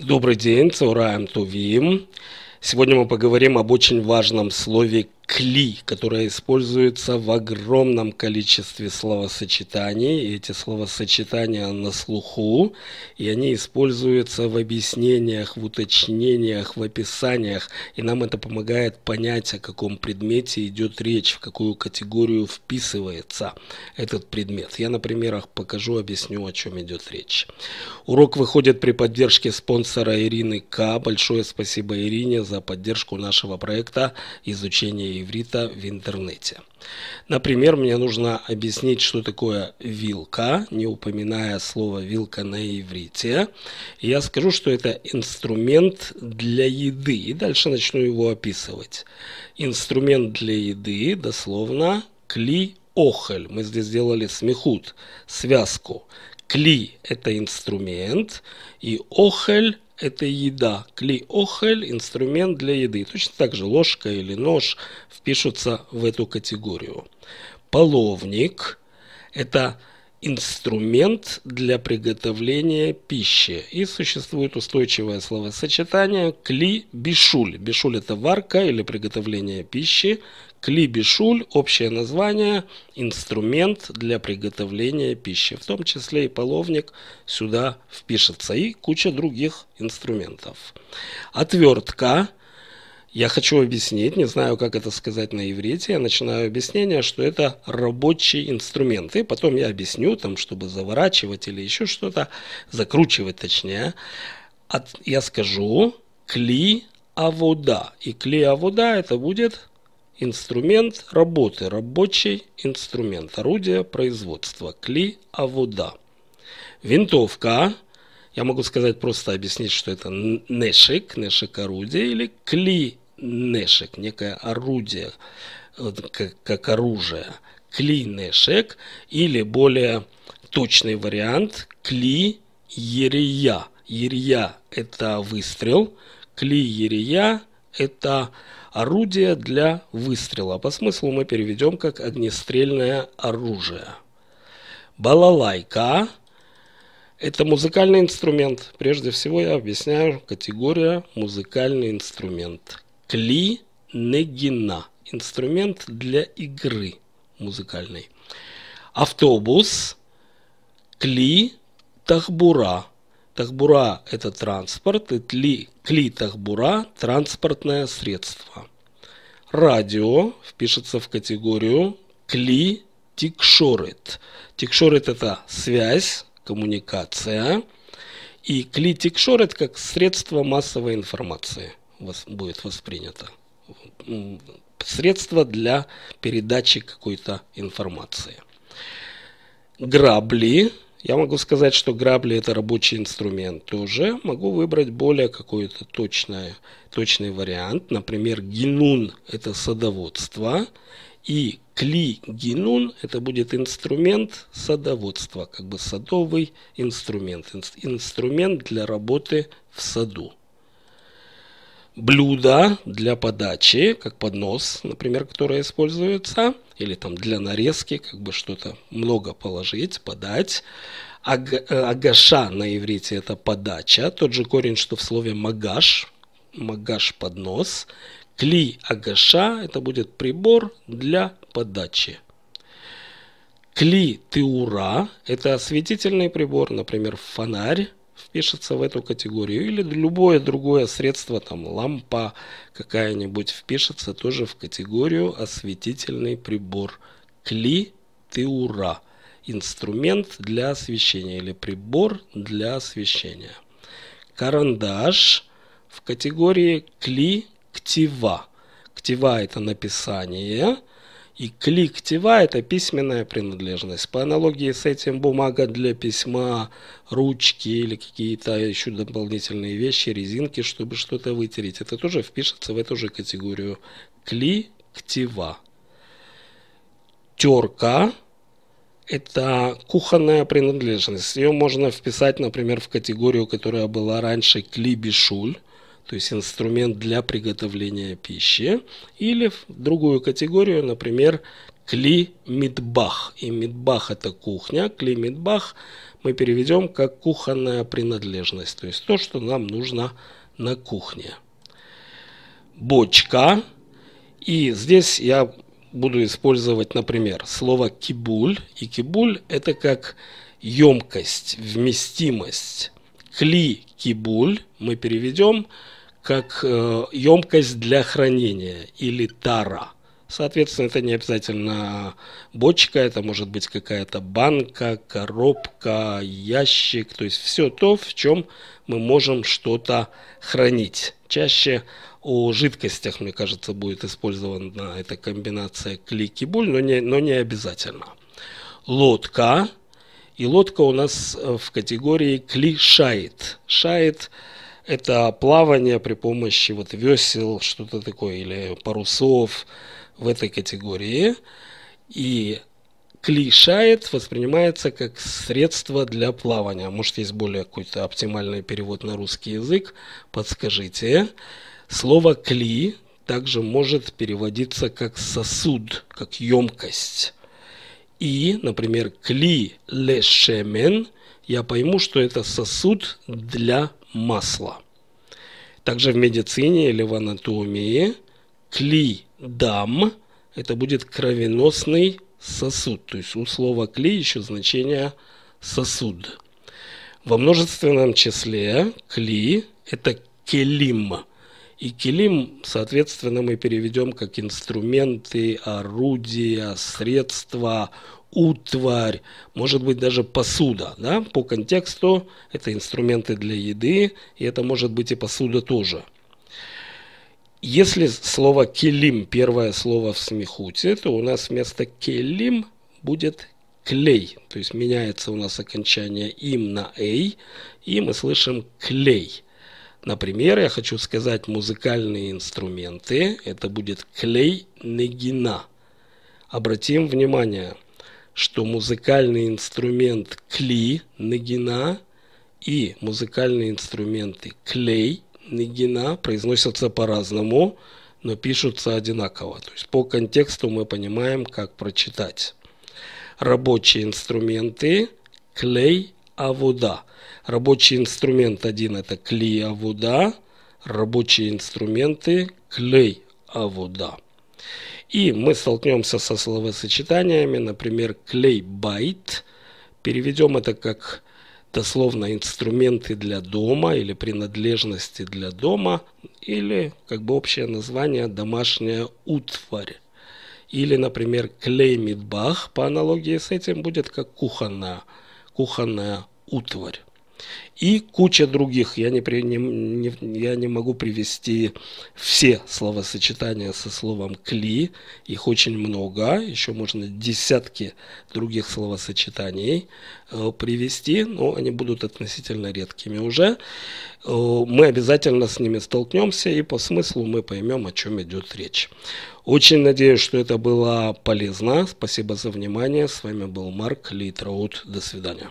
Добрый день, Цураем Тувим. Сегодня мы поговорим об очень важном слове кли, которая используется в огромном количестве словосочетаний. И эти словосочетания на слуху, и они используются в объяснениях, в уточнениях, в описаниях. И нам это помогает понять, о каком предмете идет речь, в какую категорию вписывается этот предмет. Я на примерах покажу, объясню, о чем идет речь. Урок выходит при поддержке спонсора Ирины К. Большое спасибо Ирине за поддержку нашего проекта изучения и иврита в интернете. Например, мне нужно объяснить, что такое вилка, не упоминая слово вилка на иврите. Я скажу, что это инструмент для еды, и дальше начну его описывать. Инструмент для еды, дословно, кли охель. Мы здесь сделали смехут, связку. Кли – это инструмент, и охель это еда. Кли-охель – инструмент для еды. Точно так же ложка или нож впишутся в эту категорию. Половник – это инструмент для приготовления пищи. И существует устойчивое словосочетание кли-бишуль. Бишуль – это варка или приготовление пищи. Клибишуль – общее название, инструмент для приготовления пищи, в том числе и половник сюда впишется, и куча других инструментов. Отвертка я хочу объяснить, не знаю, как это сказать на иврите, я начинаю объяснение, что это рабочий инструмент, и потом я объясню, там, чтобы заворачивать или еще что-то, закручивать точнее, От, я скажу кли авода, и кли авода это будет Инструмент работы – рабочий инструмент, орудие производства, кли, а вода. Винтовка, а? я могу сказать просто объяснить, что это нешик, нешик орудие или кли нешек некое орудие, как, как оружие. Кли нешек или более точный вариант кли ерия. Ерия – это выстрел, кли ерия – это орудие для выстрела. По смыслу мы переведем как огнестрельное оружие. Балалайка – это музыкальный инструмент. Прежде всего я объясняю категория музыкальный инструмент. Кли негина – инструмент для игры музыкальной. Автобус – кли тахбура – Тахбура – это транспорт, и тли, кли тахбура – транспортное средство. Радио впишется в категорию кли тикшорит. Тикшорит – это связь, коммуникация. И кли тикшорит как средство массовой информации будет воспринято. Средство для передачи какой-то информации. Грабли я могу сказать, что грабли это рабочий инструмент, Тоже могу выбрать более какой-то точный, точный вариант. Например, гинун это садоводство и кли гинун это будет инструмент садоводства, как бы садовый инструмент, инструмент для работы в саду блюда для подачи, как поднос, например, которые используется, или там для нарезки, как бы что-то много положить, подать. Аг, э, агаша на иврите это подача, тот же корень, что в слове магаш, магаш поднос. Кли агаша это будет прибор для подачи. Кли тыура это осветительный прибор, например, фонарь впишется в эту категорию. Или любое другое средство, там лампа какая-нибудь, впишется тоже в категорию осветительный прибор. кли Клитиура. Инструмент для освещения или прибор для освещения. Карандаш в категории кли ктива Ктива – это написание – и кликтива это письменная принадлежность. По аналогии с этим бумага для письма, ручки или какие-то еще дополнительные вещи, резинки, чтобы что-то вытереть. Это тоже впишется в эту же категорию кликтива. Терка – это кухонная принадлежность. Ее можно вписать, например, в категорию, которая была раньше клибишуль – то есть инструмент для приготовления пищи, или в другую категорию, например, кли климитбах. И митбах – это кухня, Кли климитбах мы переведем как кухонная принадлежность, то есть то, что нам нужно на кухне. Бочка. И здесь я буду использовать, например, слово кибуль. И кибуль – это как емкость, вместимость. Кли кибуль мы переведем как э, емкость для хранения или тара. Соответственно, это не обязательно бочка, это может быть какая-то банка, коробка, ящик, то есть все то, в чем мы можем что-то хранить. Чаще о жидкостях, мне кажется, будет использована эта комбинация клик и буль, но не, но не обязательно. Лодка. И лодка у нас э, в категории кли шает. Шает – это плавание при помощи вот весел, что-то такое, или парусов в этой категории. И клишает воспринимается как средство для плавания. Может, есть более какой-то оптимальный перевод на русский язык? Подскажите. Слово «кли» также может переводиться как сосуд, как емкость. И, например, «кли лешемен» я пойму, что это сосуд для масла. Также в медицине или в анатомии клидам – это будет кровеносный сосуд. То есть у слова «кли» еще значение «сосуд». Во множественном числе «кли» – это «келим». И «келим», соответственно, мы переведем как инструменты, орудия, средства, утварь, может быть даже посуда. Да? По контексту это инструменты для еды, и это может быть и посуда тоже. Если слово «келим» первое слово в смехуте, то у нас вместо «келим» будет «клей». То есть меняется у нас окончание «им» на «эй», и мы слышим «клей». Например, я хочу сказать музыкальные инструменты. Это будет клей негина. Обратим внимание – что музыкальный инструмент кли нагина и музыкальные инструменты клей нагина произносятся по-разному, но пишутся одинаково. То есть по контексту мы понимаем, как прочитать. Рабочие инструменты клей авуда. Рабочий инструмент один это клей авуда, рабочие инструменты клей авуда. И мы столкнемся со словосочетаниями, например, клей-байт. Переведем это как дословно инструменты для дома или принадлежности для дома, или как бы общее название домашняя утварь. Или, например, клей клеймитбах по аналогии с этим будет как кухонная, кухонная утварь. И куча других. Я не, при, не, не, я не могу привести все словосочетания со словом «кли». Их очень много. Еще можно десятки других словосочетаний э, привести, но они будут относительно редкими уже. Э, мы обязательно с ними столкнемся, и по смыслу мы поймем, о чем идет речь. Очень надеюсь, что это было полезно. Спасибо за внимание. С вами был Марк Лейтраут. До свидания.